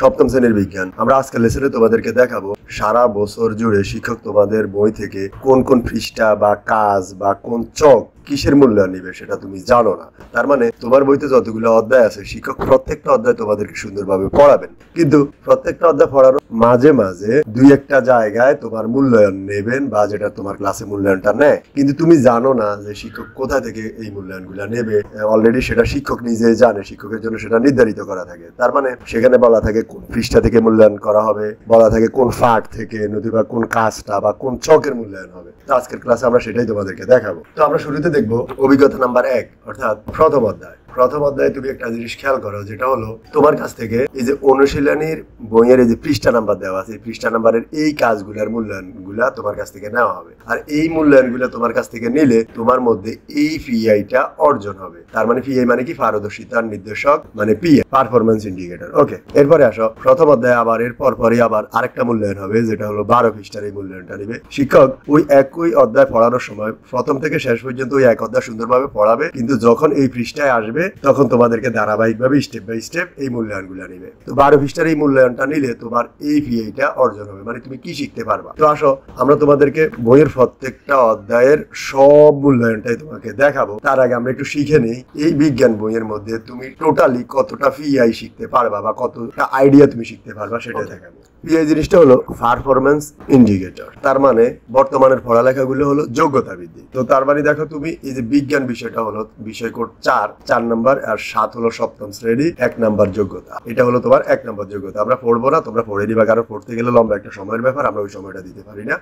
সপ্তম শ্রেণীর বিজ্ঞান আমরা আজকের লেসনে তোমাদেরকে দেখাবো সারা বছর জুড়ে শিক্ষক তোমাদের বই থেকে কোন কোন ফিস্টা বা কাজ বা কোন চক কিসের মূল্যায়ন নিবে সেটা তুমি জানো না তার মানে তোমার বইতে যতগুলো অধ্যায় আছে শিক্ষক প্রত্যেকটা অধ্যায় তোমাদেরকে সুন্দরভাবে পড়াবেন কিন্তু প্রত্যেকটা অধ্যায় পড়ার মাঝে মাঝে দুই একটা জায়গায় তোমার মূল্যায়ন নেবেন বা যেটা তোমার ক্লাসে মূল্যায়নটা নেয় কিন্তু তুমি জানো না যে শিক্ষক কোথা থেকে এই মূল্যায়নগুলো নেবে অলরেডি সেটা শিক্ষক নিজে জানে শিক্ষকের জন্য সেটা নির্ধারিত করা থাকে তার মানে সেখানে বলা থাকে কোন পৃষ্ঠা থেকে মূল্যায়ন করা হবে বলা থাকে কোন ফাট থেকে নদী বা কোন কাজটা বা কোন চকের মূল্যায়ন হবে তো আজকের ক্লাসে আমরা সেটাই তোমাদেরকে দেখাবো তো আমরা শুরুতে দেখবো অভিজ্ঞতা নাম্বার এক অর্থাৎ প্রথম অধ্যায় প্রথম অধ্যায়ে তুমি একটা জিনিস খেয়াল করো যেটা হলো তোমার কাছ থেকে এই যে অনুশীলনীর বইয়ের এই যে পৃষ্ঠা নাম্বার দেওয়া আছে এই পৃষ্ঠা নাম্বারের এই কাজগুলার গুলা তোমার কাছ থেকে নেওয়া হবে আর এই মূল্যায়ন গুলা তোমার কাছ থেকে নিলে তোমার মধ্যে এই টা অর্জন হবে তার মানে পিআই মানে কি পারদর্শিতার নির্দেশক মানে পি পারফরমেন্স ইন্ডিকেটর ওকে এরপরে আসো প্রথম অধ্যায়ে আবার এর পরপরই আবার আরেকটা মূল্যায়ন হবে যেটা হলো বারো পৃষ্ঠার এই মূল্যায়নটা নেবে শিক্ষক ওই একই অধ্যায় পড়ানোর সময় প্রথম থেকে শেষ পর্যন্ত ওই এক অধ্যায় সুন্দরভাবে পড়াবে কিন্তু যখন এই পৃষ্ঠায় আসবে করবে তখন তোমাদেরকে ধারাবাহিকভাবে স্টেপ বাই স্টেপ এই মূল্যায়নগুলো নেবে তো বারো ফিস্টার এই মূল্যায়নটা নিলে তোমার এই ভিআইটা অর্জন হবে মানে তুমি কি শিখতে পারবা তো আসো আমরা তোমাদেরকে বইয়ের প্রত্যেকটা অধ্যায়ের সব মূল্যায়নটাই তোমাকে দেখাবো তার আগে আমরা একটু শিখে নিই এই বিজ্ঞান বইয়ের মধ্যে তুমি টোটালি কতটা পিআই শিখতে পারবা বা কতটা আইডিয়া তুমি শিখতে পারবা সেটা দেখাবো পিআই জিনিসটা হলো পারফরমেন্স ইন্ডিকেটর তার মানে বর্তমানের পড়ালেখাগুলো হলো যোগ্যতা বৃদ্ধি তো তার মানে দেখো তুমি এই যে বিজ্ঞান বিষয়টা হলো বিষয় কোড চার চার নাম্বার আর সাত হলো সপ্তম শ্রেণী এক নাম্বার যোগ্যতা এটা হলো তোমার এক নাম্বার যোগ্যতা আমরা পড়বো না তোমরা পড়ে নিবা কারণ পড়তে গেলে লম্বা একটা সময়ের ব্যাপার আমরা ওই সময়টা দিতে পারি না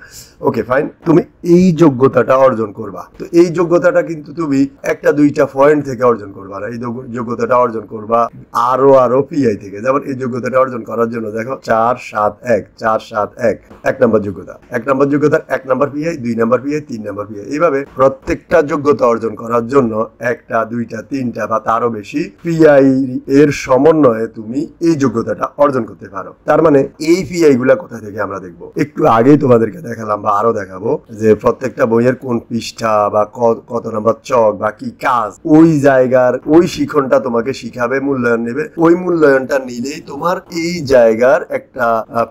ওকে ফাইন তুমি এই যোগ্যতাটা অর্জন করবা তো এই যোগ্যতাটা কিন্তু তুমি একটা দুইটা পয়েন্ট থেকে অর্জন করবা না এই যোগ্যতাটা অর্জন করবা আরো আরো পিআই থেকে যেমন এই যোগ্যতাটা অর্জন করার জন্য দেখো চার সাত এক চার সাত এক এক নাম্বার যোগ্যতা এক নাম্বার যোগ্যতার এক নাম্বার পিআই দুই নাম্বার পিআই তিন নাম্বার পিআই এইভাবে প্রত্যেকটা যোগ্যতা অর্জন করার জন্য একটা দুইটা তিনটা বা তারও বেশি পিআই এর সমন্বয়ে তুমি এই যোগ্যতাটা অর্জন করতে পারো তার মানে এই পিআই গুলা কোথা থেকে আমরা দেখবো একটু আগেই তোমাদেরকে দেখালাম বা আরো দেখাবো যে প্রত্যেকটা বইয়ের কোন পৃষ্ঠা বা কত নম্বর চক বা কি কাজ ওই জায়গার ওই শিখনটা তোমাকে শিখাবে মূল্যায়ন নেবে ওই মূল্যায়নটা নিলেই তোমার এই জায়গার একটা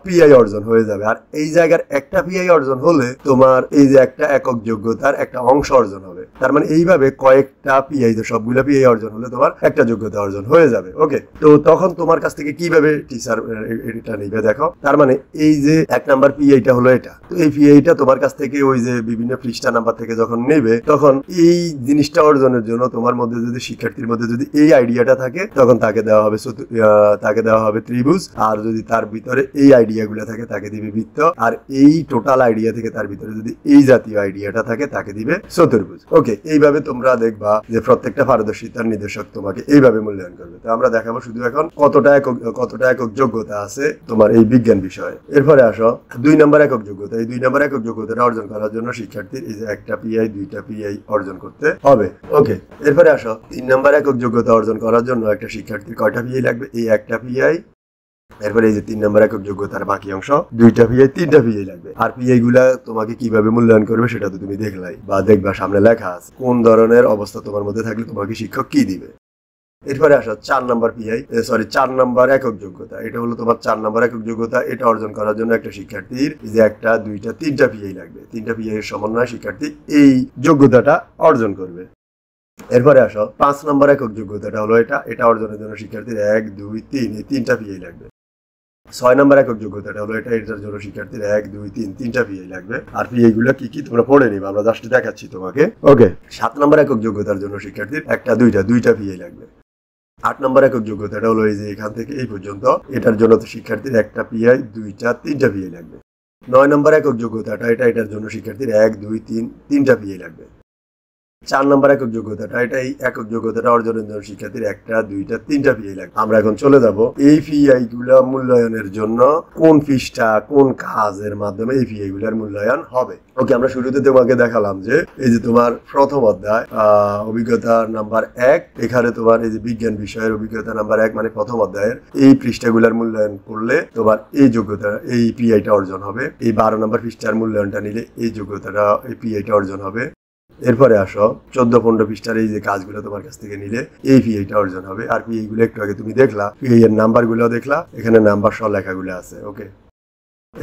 পিআই অর্জন হয়ে যাবে আর এই জায়গার একটা পিআই অর্জন হলে তোমার এই যে একটা একক যোগ্যতার একটা অংশ অর্জন হবে তার মানে এইভাবে কয়েকটা পিআই তো সবগুলো পিআই অর্জন অর্জন হলে তোমার একটা যোগ্যতা অর্জন হয়ে যাবে ওকে তো তখন তোমার কাছ থেকে কিভাবে টিচার এটা নিবে দেখো তার মানে এই যে এক নাম্বার পিআইটা হলো এটা তো এই পিআইটা তোমার কাছ থেকে ওই যে বিভিন্ন পৃষ্ঠা নাম্বার থেকে যখন নেবে তখন এই জিনিসটা অর্জনের জন্য তোমার মধ্যে যদি শিক্ষার্থীর মধ্যে যদি এই আইডিয়াটা থাকে তখন তাকে দেওয়া হবে তাকে দেওয়া হবে ত্রিভুজ আর যদি তার ভিতরে এই আইডিয়াগুলো থাকে তাকে দিবে বৃত্ত আর এই টোটাল আইডিয়া থেকে তার ভিতরে যদি এই জাতীয় আইডিয়াটা থাকে তাকে দিবে চতুর্ভুজ ওকে এইভাবে তোমরা দেখবা যে প্রত্যেকটা পারদর্শিতার নির্দেশক তোমাকে এইভাবে মূল্যায়ন করবে তো আমরা দেখাবো শুধু এখন কতটা একক কতটা একক যোগ্যতা আছে তোমার এই বিজ্ঞান বিষয়ে এরপরে আসো দুই নম্বর একক যোগ্যতা এই দুই নম্বর একক যোগ্যতাটা অর্জন করার জন্য শিক্ষার্থীর এই যে একটা পিআই দুইটা পিআই অর্জন করতে হবে ওকে এরপরে আসো তিন নম্বর একক যোগ্যতা অর্জন করার জন্য একটা শিক্ষার্থীর কয়টা পিআই লাগবে এই একটা পিআই এরপরে এই যে তিন নম্বর একক যোগ্যতার বাকি অংশ দুইটা পিআই তিনটা পিআই লাগবে আর পিআই গুলা তোমাকে কিভাবে মূল্যায়ন করবে সেটা তো তুমি দেখলাই বা দেখবা সামনে লেখা আছে কোন ধরনের অবস্থা তোমার মধ্যে থাকলে তোমাকে শিক্ষক কি দিবে এরপরে আসা চার পিআই সরি চার একক যোগ্যতা এটা হলো তোমার চার একক যোগ্যতা এটা অর্জন করার জন্য একটা শিক্ষার্থীর যে একটা দুইটা তিনটা পিআই লাগবে তিনটা পিআই এর সমন্বয়ে শিক্ষার্থী এই যোগ্যতাটা অর্জন করবে এরপরে আসো পাঁচ নম্বর একক যোগ্যতাটা হলো এটা এটা অর্জনের জন্য শিক্ষার্থীর এক দুই তিন এই তিনটা পিএই লাগবে ছয় নম্বর একক যোগ্যতাটা হলো এটা এটার জন্য শিক্ষার্থীর এক দুই তিন তিনটা পিএ লাগবে আর পিএ এগুলো কি কি তোমরা পড়ে নিবে আমরা দশটি দেখাচ্ছি তোমাকে ওকে সাত নম্বর একক যোগ্যতার জন্য শিক্ষার্থীর একটা দুইটা দুইটা পিএ লাগবে আট নম্বর একক যোগ্যতাটা হলো এই যে এখান থেকে এই পর্যন্ত এটার জন্য শিক্ষার্থীর একটা পিআই দুইটা তিনটা পিএ লাগবে নয় নম্বর একক যোগ্যতাটা এটা এটার জন্য শিক্ষার্থীর এক দুই তিন তিনটা পিএ লাগবে চার নম্বর একক যোগ্যতাটা এটাই একক যোগ্যতাটা অর্জনের জন্য শিক্ষার্থীর একটা দুইটা তিনটা পিআই লাগবে আমরা এখন চলে যাব এই পিআই গুলা মূল্যায়নের জন্য কোন ফিসটা কোন কাজের মাধ্যমে এই পিআই গুলার মূল্যায়ন হবে ওকে আমরা শুরুতে তোমাকে দেখালাম যে এই যে তোমার প্রথম অধ্যায় অভিজ্ঞতা নাম্বার এক এখানে তোমার এই যে বিজ্ঞান বিষয়ের অভিজ্ঞতা নাম্বার এক মানে প্রথম অধ্যায়ের এই পৃষ্ঠাগুলার মূল্যায়ন করলে তোমার এই যোগ্যতা এই পিআইটা অর্জন হবে এই বারো নম্বর পৃষ্ঠার মূল্যায়নটা নিলে এই যোগ্যতাটা এই পিআইটা অর্জন হবে এরপরে আসো চোদ্দ পনেরো পৃষ্ঠার এই যে কাজগুলো তোমার কাছ থেকে নিলে এই পিএইটা অর্জন হবে আর পিএই গুলো একটু আগে তুমি দেখলা পিএই এর নাম্বার গুলো দেখলা এখানে নাম্বার সহ লেখাগুলো আছে ওকে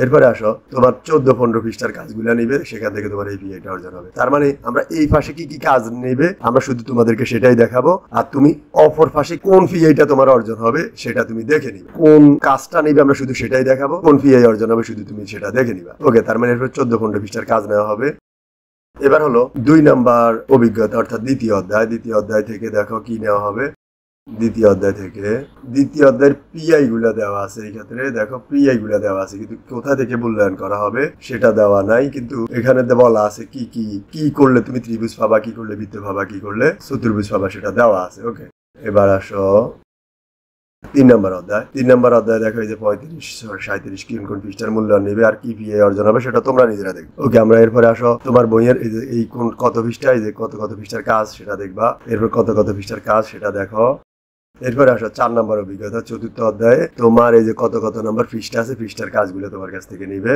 এরপরে আসো তোমার চোদ্দ পনেরো পৃষ্ঠার কাজগুলো নিবে সেখান থেকে তোমার এই পিআইটা অর্জন হবে তার মানে আমরা এই পাশে কি কি কাজ নেবে আমরা শুধু তোমাদেরকে সেটাই দেখাবো আর তুমি অপর ফাঁসে কোন পিএটা তোমার অর্জন হবে সেটা তুমি দেখে নিবে কোন কাজটা নেবে আমরা শুধু সেটাই দেখাবো কোন ফিআই অর্জন হবে শুধু তুমি সেটা দেখে নিবা ওকে তার মানে এরপর চোদ্দ পনেরো পৃষ্ঠার কাজ নেওয়া হবে এবার হলো দুই নাম্বার অভিজ্ঞতা অর্থাৎ দ্বিতীয় অধ্যায় দ্বিতীয় অধ্যায় থেকে দেখো কি নেওয়া হবে দ্বিতীয় অধ্যায় থেকে দ্বিতীয় অধ্যায়ের পিআই গুলা দেওয়া আছে এই ক্ষেত্রে দেখো পিআই গুলা দেওয়া আছে কিন্তু কোথা থেকে মূল্যায়ন করা হবে সেটা দেওয়া নাই কিন্তু এখানে বলা আছে কি কি কি করলে তুমি ত্রিভুজ পাবা কি করলে বৃত্ত পাবা কি করলে চতুর্ভুজ পাবা সেটা দেওয়া আছে ওকে এবার আসো তিন নম্বর অধ্যায় তিন নম্বর অধ্যায় দেখা যে পঁয়ত্রিশ সাঁত্রিশ কি কোন পৃষ্ঠার মূল্য নেবে আর কি পিএ অর্জন হবে সেটা তোমরা নিজেরা দেখবে ওকে আমরা এরপরে আসো তোমার বইয়ের এই যে এই কোন কত পৃষ্ঠা এই যে কত কত পৃষ্ঠার কাজ সেটা দেখবা এরপর কত কত পৃষ্ঠার কাজ সেটা দেখো এরপরে আসো চার নম্বর অভিজ্ঞতা চতুর্থ অধ্যায়ে তোমার এই যে কত কত নম্বর পৃষ্ঠা আছে পৃষ্ঠার কাজগুলো তোমার কাছ থেকে নিবে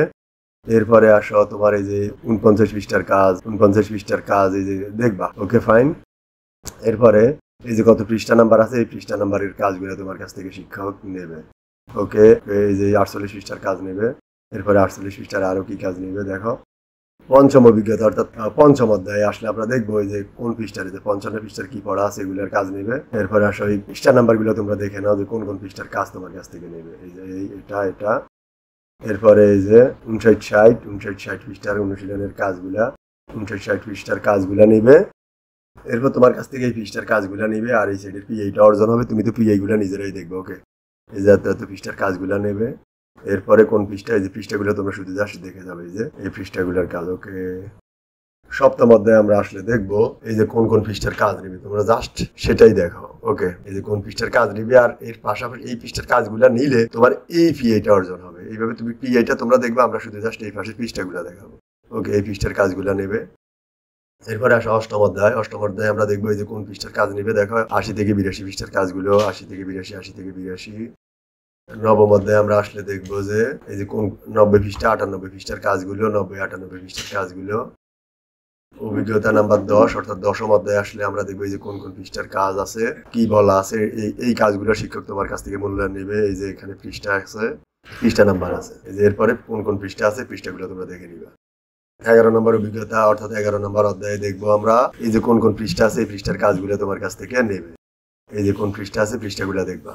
এরপরে আসো তোমার এই যে উনপঞ্চাশ পৃষ্ঠার কাজ উনপঞ্চাশ পৃষ্ঠার কাজ এই যে দেখবা ওকে ফাইন এরপরে এই যে কত পৃষ্ঠা নাম্বার আছে এই পৃষ্ঠা নাম্বারের কাজগুলো তোমার কাছ থেকে শিক্ষক নেবে ওকে এই যে আটচল্লিশ পৃষ্ঠার কাজ নেবে এরপরে আটচল্লিশ পৃষ্ঠার আরও কী কাজ নেবে দেখো পঞ্চম অভিজ্ঞতা অর্থাৎ পঞ্চম অধ্যায়ে আসলে আমরা দেখবো যে কোন পৃষ্ঠার যে পঞ্চান্ন পৃষ্ঠার কি পড়া আছে এগুলোর কাজ নেবে এরপরে আসলে এই পৃষ্ঠা নাম্বারগুলো তোমরা দেখে নাও যে কোন কোন পৃষ্ঠার কাজ তোমার কাছ থেকে নেবে এই যে এটা এটা এরপরে এই যে উনষাট ষাট উনষাট ষাট পৃষ্ঠার অনুশীলনের কাজগুলা উনষাট ষাট পৃষ্ঠার কাজগুলা নেবে এরপর তোমার কাছ থেকে এই ফিসটার কাজগুলো নেবে আর এই সাইডের পিআইটা অর্জন হবে তুমি তো পিআইগুলো নিজেরাই দেখবে ওকে এই যে এত এত ফিসটার কাজগুলো নেবে এরপরে কোন ফিসটা এই যে ফিসটাগুলো তোমরা শুধু যাস দেখে যাবে এই যে এই ফিসটাগুলোর কাজ ওকে সপ্তাহ অধ্যায়ে আমরা আসলে দেখব এই যে কোন কোন পৃষ্ঠার কাজ নিবে তোমরা জাস্ট সেটাই দেখো ওকে এই যে কোন পৃষ্ঠার কাজ নিবে আর এর পাশাপাশি এই পৃষ্ঠার কাজগুলো নিলে তোমার এই পিআইটা অর্জন হবে এইভাবে তুমি পিআইটা তোমরা দেখবে আমরা শুধু জাস্ট এই পাশে পৃষ্ঠাগুলো দেখাবো ওকে এই পৃষ্ঠার কাজগুলো নেবে এরপরে আসা অষ্টম অধ্যায় অষ্টম অধ্যায় আমরা দেখবো এই যে কোন পৃষ্ঠার কাজ নিবে দেখো আশি থেকে বিরাশি পৃষ্ঠার কাজগুলো আশি থেকে বিরাশি আশি থেকে বিরাশি নবম অধ্যায় আমরা আসলে দেখবো যে এই যে কোন নব্বই পৃষ্ঠা আটানব্বই পৃষ্ঠার কাজগুলো নব্বই আটানব্বই পৃষ্ঠার কাজগুলো অভিজ্ঞতা নাম্বার দশ অর্থাৎ দশম অধ্যায় আসলে আমরা দেখবো এই যে কোন কোন পৃষ্ঠার কাজ আছে কি বলা আছে এই এই কাজগুলো শিক্ষক তোমার কাছ থেকে মূল্যায়ন নেবে এই যে এখানে পৃষ্ঠা আছে পৃষ্ঠা নাম্বার আছে এই যে এরপরে কোন কোন পৃষ্ঠা আছে পৃষ্ঠাগুলো তোমরা দেখে নিবে এগারো নম্বর অভিজ্ঞতা অর্থাৎ এগারো নম্বর অধ্যায়ে দেখবো আমরা এই যে কোন কোন পৃষ্ঠা আছে এই পৃষ্ঠার কাজগুলো তোমার কাছ থেকে নেবে এই যে কোন পৃষ্ঠা আছে পৃষ্ঠাগুলো দেখবা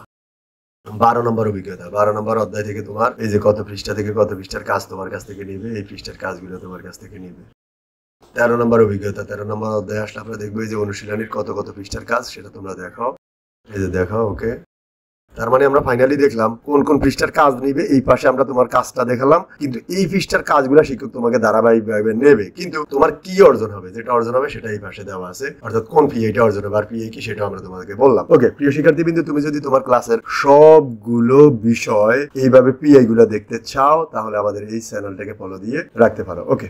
বারো নম্বর অভিজ্ঞতা বারো নম্বর অধ্যায় থেকে তোমার এই যে কত পৃষ্ঠা থেকে কত পৃষ্ঠার কাজ তোমার কাছ থেকে নেবে এই পৃষ্ঠার কাজগুলো তোমার কাছ থেকে নেবে তেরো নম্বর অভিজ্ঞতা তেরো নম্বর অধ্যায় আসলে আমরা দেখবো এই যে অনুশীলনীর কত কত পৃষ্ঠার কাজ সেটা তোমরা দেখাও এই যে দেখাও ওকে তার মানে আমরা ফাইনালি দেখলাম কোন কোন পৃষ্ঠার কাজ নিবে এই পাশে আমরা তোমার কাজটা দেখালাম কিন্তু এই পৃষ্ঠার কাজগুলো শিক্ষক তোমাকে ধারাবাহিকভাবে নেবে কিন্তু তোমার কি অর্জন হবে যেটা অর্জন হবে সেটা এই পাশে দেওয়া আছে অর্থাৎ কোন পি এটা অর্জন হবে আর পিএ কি সেটা আমরা তোমাদেরকে বললাম ওকে প্রিয় শিক্ষার্থীবৃন্দ তুমি যদি তোমার ক্লাসের সবগুলো বিষয় এইভাবে পিএ গুলো দেখতে চাও তাহলে আমাদের এই চ্যানেলটাকে ফলো দিয়ে রাখতে পারো ওকে